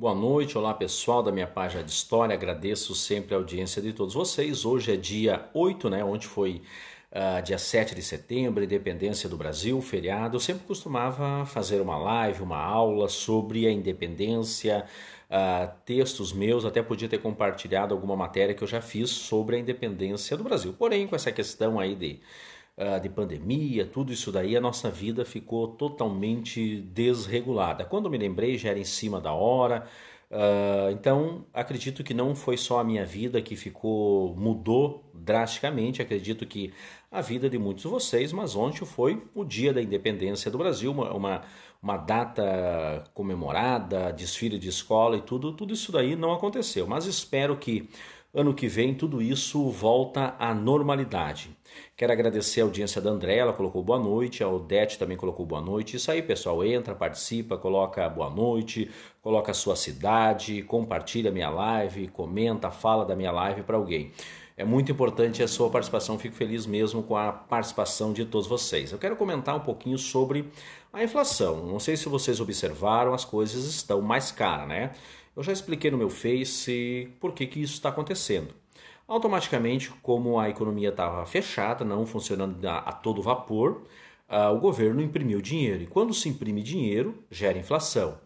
Boa noite, olá pessoal da minha página de história, agradeço sempre a audiência de todos vocês. Hoje é dia 8, né? Ontem foi uh, dia 7 de setembro, independência do Brasil, feriado. Eu sempre costumava fazer uma live, uma aula sobre a independência, uh, textos meus, até podia ter compartilhado alguma matéria que eu já fiz sobre a independência do Brasil. Porém, com essa questão aí de ah, de pandemia, tudo isso daí, a nossa vida ficou totalmente desregulada. Quando me lembrei, já era em cima da hora. Ah, então, acredito que não foi só a minha vida que ficou mudou drasticamente. Acredito que a vida de muitos de vocês, mas ontem foi o Dia da Independência do Brasil, uma, uma, uma data comemorada, desfile de escola e tudo. Tudo isso daí não aconteceu. Mas espero que Ano que vem, tudo isso volta à normalidade. Quero agradecer a audiência da André, ela colocou boa noite, a Odete também colocou boa noite. Isso aí, pessoal, entra, participa, coloca boa noite, coloca a sua cidade, compartilha minha live, comenta, fala da minha live para alguém. É muito importante a sua participação, fico feliz mesmo com a participação de todos vocês. Eu quero comentar um pouquinho sobre a inflação. Não sei se vocês observaram, as coisas estão mais caras, né? Eu já expliquei no meu Face por que, que isso está acontecendo. Automaticamente, como a economia estava fechada, não funcionando a, a todo vapor, ah, o governo imprimiu dinheiro. E quando se imprime dinheiro, gera inflação.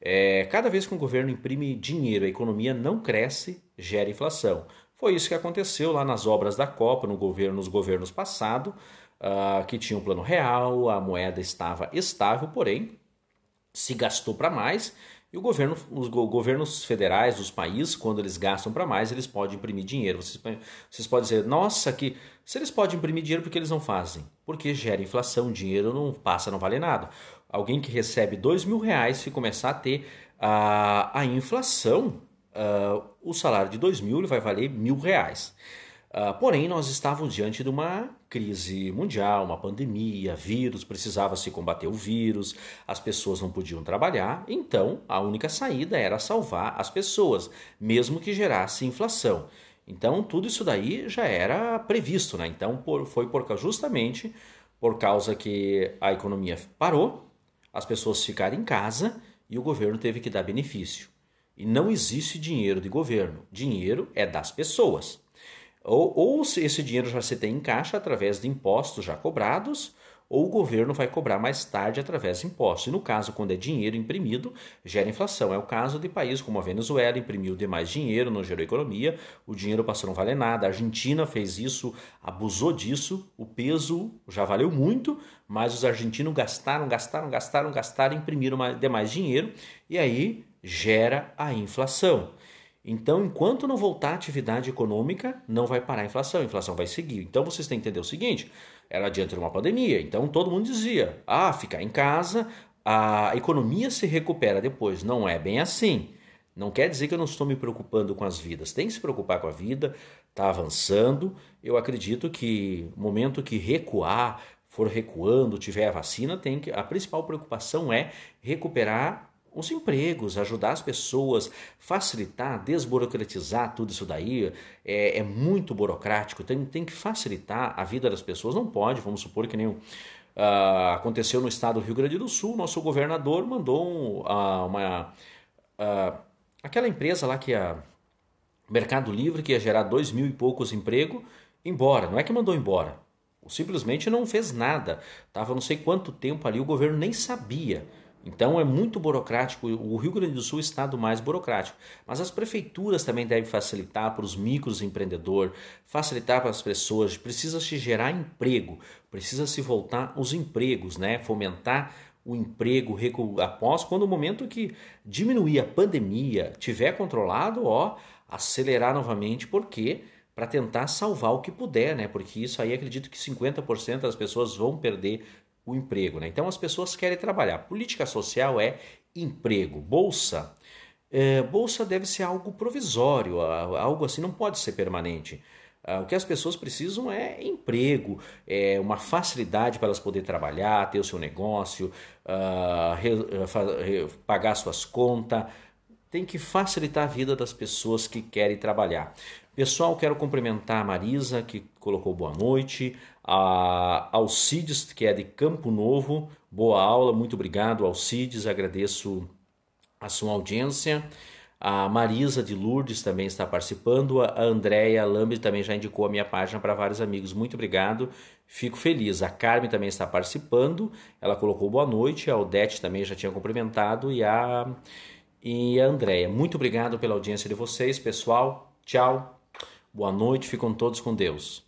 É, cada vez que um governo imprime dinheiro, a economia não cresce, gera inflação. Foi isso que aconteceu lá nas obras da Copa, no governo, nos governos passados, ah, que tinha um plano real, a moeda estava estável, porém se gastou para mais e o governo, os governos federais dos países, quando eles gastam para mais, eles podem imprimir dinheiro. Vocês, vocês, podem dizer, nossa, que se eles podem imprimir dinheiro, por que eles não fazem? Porque gera inflação, dinheiro não passa, não vale nada. Alguém que recebe dois mil reais, se começar a ter uh, a inflação, uh, o salário de dois mil ele vai valer mil reais. Ah, porém, nós estávamos diante de uma crise mundial, uma pandemia, vírus, precisava se combater o vírus, as pessoas não podiam trabalhar, então a única saída era salvar as pessoas, mesmo que gerasse inflação. Então, tudo isso daí já era previsto, né? Então, por, foi por, justamente por causa que a economia parou, as pessoas ficaram em casa e o governo teve que dar benefício. E não existe dinheiro de governo, dinheiro é das pessoas. Ou, ou esse dinheiro já se tem em caixa através de impostos já cobrados, ou o governo vai cobrar mais tarde através de impostos. E no caso, quando é dinheiro imprimido, gera inflação. É o caso de países como a Venezuela, imprimiu demais dinheiro, não gerou economia, o dinheiro passou a não valer nada. A Argentina fez isso, abusou disso, o peso já valeu muito, mas os argentinos gastaram, gastaram, gastaram, gastaram, imprimiram demais dinheiro, e aí gera a inflação. Então, enquanto não voltar a atividade econômica, não vai parar a inflação, a inflação vai seguir. Então, vocês têm que entender o seguinte: era diante de uma pandemia, então todo mundo dizia, ah, ficar em casa, a economia se recupera depois. Não é bem assim. Não quer dizer que eu não estou me preocupando com as vidas. Tem que se preocupar com a vida, está avançando. Eu acredito que no momento que recuar, for recuando, tiver a vacina, tem que a principal preocupação é recuperar os empregos, ajudar as pessoas, facilitar, desburocratizar tudo isso daí. É, é muito burocrático, tem, tem que facilitar a vida das pessoas. Não pode, vamos supor que nem uh, aconteceu no estado do Rio Grande do Sul, nosso governador mandou um, uh, uma. Uh, aquela empresa lá que a é Mercado Livre, que ia gerar dois mil e poucos empregos, embora. Não é que mandou embora. Simplesmente não fez nada. Estava não sei quanto tempo ali, o governo nem sabia. Então é muito burocrático. O Rio Grande do Sul é o estado mais burocrático. Mas as prefeituras também devem facilitar para os microempreendedores, facilitar para as pessoas. Precisa se gerar emprego, precisa se voltar aos empregos, né? Fomentar o emprego após quando o momento que diminuir a pandemia tiver controlado, ó, acelerar novamente, porque para tentar salvar o que puder, né? Porque isso aí acredito que 50% das pessoas vão perder o emprego. Né? Então as pessoas querem trabalhar. Política social é emprego. Bolsa. É, bolsa deve ser algo provisório, algo assim, não pode ser permanente. Ah, o que as pessoas precisam é emprego, é uma facilidade para elas poderem trabalhar, ter o seu negócio, uh, re, eh, re, pagar suas contas. Tem que facilitar a vida das pessoas que querem trabalhar. Pessoal, quero cumprimentar a Marisa, que colocou boa noite, a Alcides, que é de Campo Novo, boa aula, muito obrigado, Alcides, agradeço a sua audiência. A Marisa de Lourdes também está participando. A Andréia Lambe também já indicou a minha página para vários amigos. Muito obrigado. Fico feliz. A Carmen também está participando. Ela colocou boa noite. A Odete também já tinha cumprimentado. E a, e a Andréia. Muito obrigado pela audiência de vocês, pessoal. Tchau. Boa noite, ficam todos com Deus.